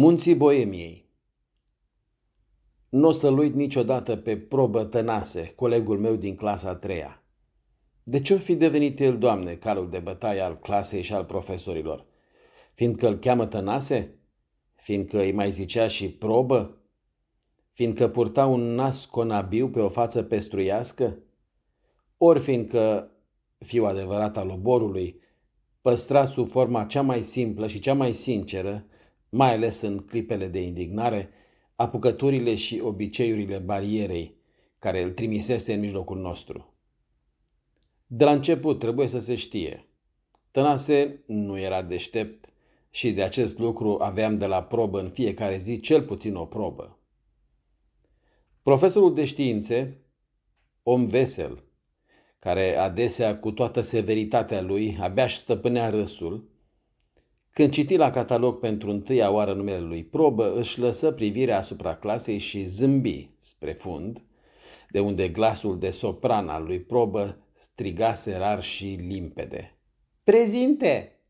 Munții Boemiei Nu o să luit niciodată pe probă tănase, colegul meu din clasa a treia. De ce o fi devenit el, Doamne, calul de bătaie al clasei și al profesorilor? Fiindcă îl cheamă tănase? Fiindcă îi mai zicea și probă? Fiindcă purta un nas conabiu pe o față pestruiască? Ori fiindcă, fiu adevărat al oborului, păstra sub forma cea mai simplă și cea mai sinceră, mai ales în clipele de indignare, apucăturile și obiceiurile barierei care îl trimisese în mijlocul nostru. De la început trebuie să se știe. Tănase nu era deștept și de acest lucru aveam de la probă în fiecare zi cel puțin o probă. Profesorul de științe, om vesel, care adesea cu toată severitatea lui abia și stăpânea râsul, când citi la catalog pentru întâia oară numele lui probă, își lăsă privirea asupra clasei și zâmbi spre fund, de unde glasul de sopran al lui probă strigase rar și limpede. Prezinte!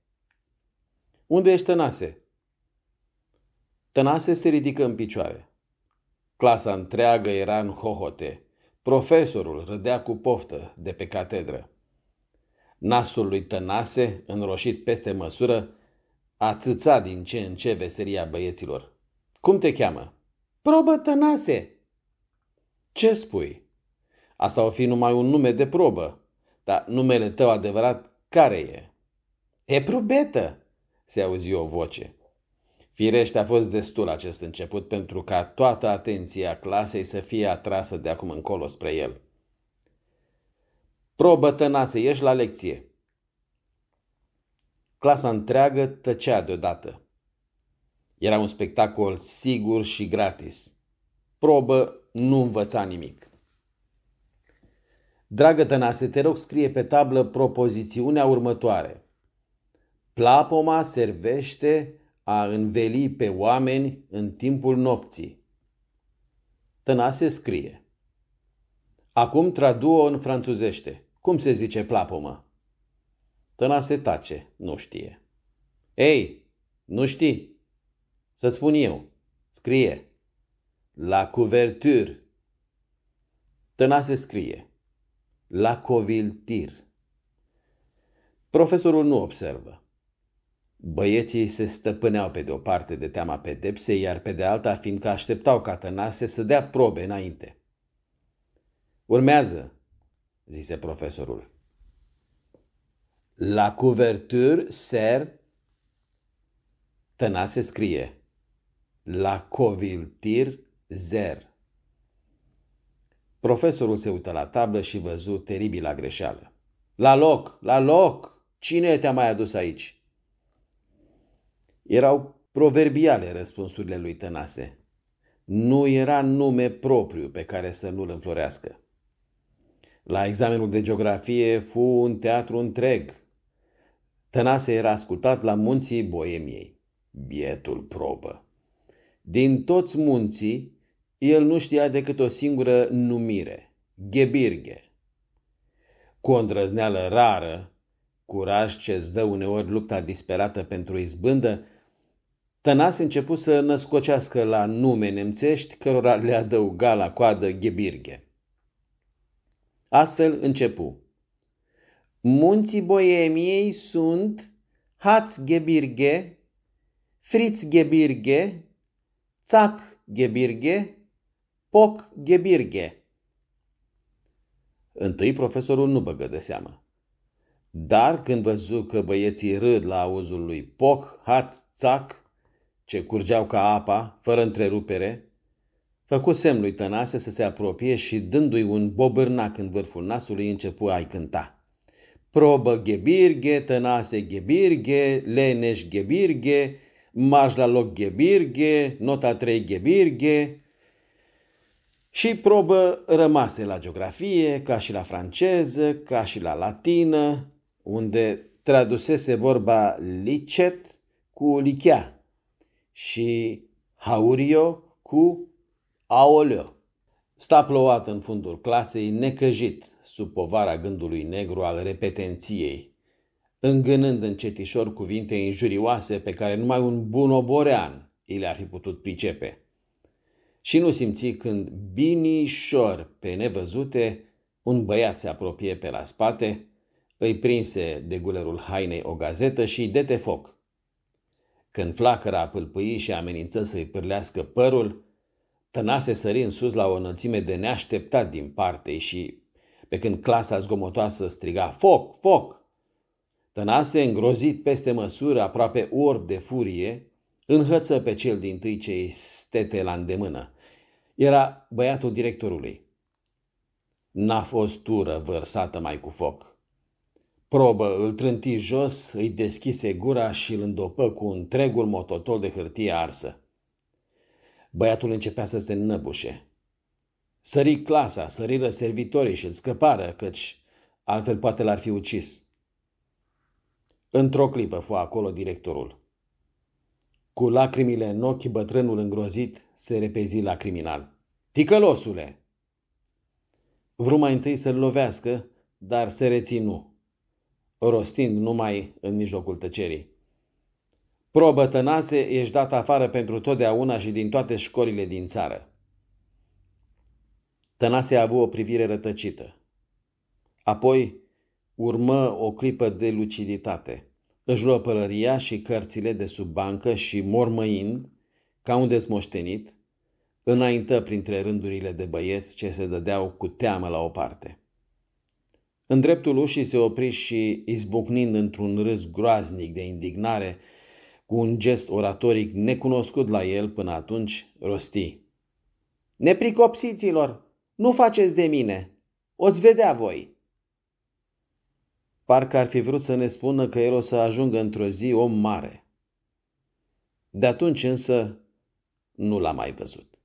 Unde ești Tănase? Tănase se ridică în picioare. Clasa întreagă era în hohote. Profesorul râdea cu poftă de pe catedră. Nasul lui Tănase, înroșit peste măsură, Ațâța din ce în ce veseria băieților. Cum te cheamă? Probă tănase. Ce spui? Asta o fi numai un nume de probă. Dar numele tău adevărat care e? E probetă, se auzi o voce. Firește a fost destul acest început pentru ca toată atenția clasei să fie atrasă de acum încolo spre el. Probă tănase, ești la lecție. Clasa întreagă tăcea deodată. Era un spectacol sigur și gratis. Probă nu învăța nimic. Dragă Tănase, te rog scrie pe tablă propozițiunea următoare. Plapoma servește a înveli pe oameni în timpul nopții. Tănase scrie. Acum tradu-o în franțuzește. Cum se zice plapomă? Tăna se tace, nu știe. Ei, nu știi? Să-ți spun eu. Scrie. La cuvertur. Tăna se scrie. La coviltir. Profesorul nu observă. Băieții se stăpâneau pe de o parte de teama pedepsei, iar pe de alta fiindcă așteptau ca Tănase să dea probe înainte. Urmează, zise profesorul. La couverture ser tăna se scrie. La coviltir zer. Profesorul se uită la tablă și văzu teribila greșeală. La loc, la loc! Cine te-a mai adus aici? Erau proverbiale răspunsurile lui Tănase. Nu era nume propriu pe care să nu-l înflorească. La examenul de geografie fu un teatru întreg, Tănase era ascultat la munții Boemiei. Bietul probă. Din toți munții, el nu știa decât o singură numire, Gebirghe. Cu o îndrăzneală rară, curaj ce îți dă uneori lupta disperată pentru izbândă, Tănase început să născocească la nume nemțești cărora le adăuga la coadă Gebirghe. Astfel începu. Munții Boemiei sunt Hatzgebirge, Fritzgebirge, Zackgebirge, Pockgebirge. Întâi profesorul nu băgă de seamă. Dar când văzu că băieții râd la auzul lui Poc, Hat, Țac, ce curgeau ca apa, fără întrerupere, făcu semn lui Tănase să se apropie și, dându-i un bobârnac în vârful nasului, începu a-i cânta. Probă-Gebirge, Tănase-Gebirge, Leneș-Gebirge, loc gebirge Nota 3-Gebirge și probă rămase la geografie, ca și la franceză, ca și la latină, unde tradusese vorba licet cu lichea și haurio cu aoleo. Sta plouat în fundul clasei, necăjit sub povara gândului negru al repetenției, îngânând cetișor cuvinte injurioase pe care numai un bun oborean i le-ar fi putut pricepe. Și nu simți când, binișor, pe nevăzute, un băiat se apropie pe la spate, îi prinse de gulerul hainei o gazetă și îi dete foc. Când flacăra a pâlpâi și amenință să-i pârlească părul, Tănase sări în sus la o înălțime de neașteptat din parte și, pe când clasa zgomotoasă striga foc, foc, Tănase, îngrozit peste măsură, aproape orb de furie, înhăță pe cel din tâi ce stete la îndemână. Era băiatul directorului. N-a fost tură vărsată mai cu foc. Probă îl trânti jos, îi deschise gura și îl îndopă cu întregul mototol de hârtie arsă. Băiatul începea să se înnăbușe. Sări clasa, săriră servitorii și îl scăpară, căci altfel poate l-ar fi ucis. Într-o clipă fu acolo directorul. Cu lacrimile în ochi, bătrânul îngrozit se repezi la criminal. Ticălosule! Vru mai întâi să-l lovească, dar se reținu, rostind numai în mijlocul tăcerii. Probă tănase, ești dat afară pentru totdeauna și din toate școlile din țară. Tănase a avut o privire rătăcită. Apoi urmă o clipă de luciditate. Își luă pălăria și cărțile de sub bancă și, mormăind, ca un desmoștenit, înaintă printre rândurile de băieți ce se dădeau cu teamă la o parte. În dreptul ușii se opri și, izbucnind într-un râs groaznic de indignare, cu un gest oratoric necunoscut la el până atunci, rosti. Nepricopsiților, nu faceți de mine! O O-ți vedea voi! Parcă ar fi vrut să ne spună că el o să ajungă într-o zi om mare. De atunci însă nu l-a mai văzut.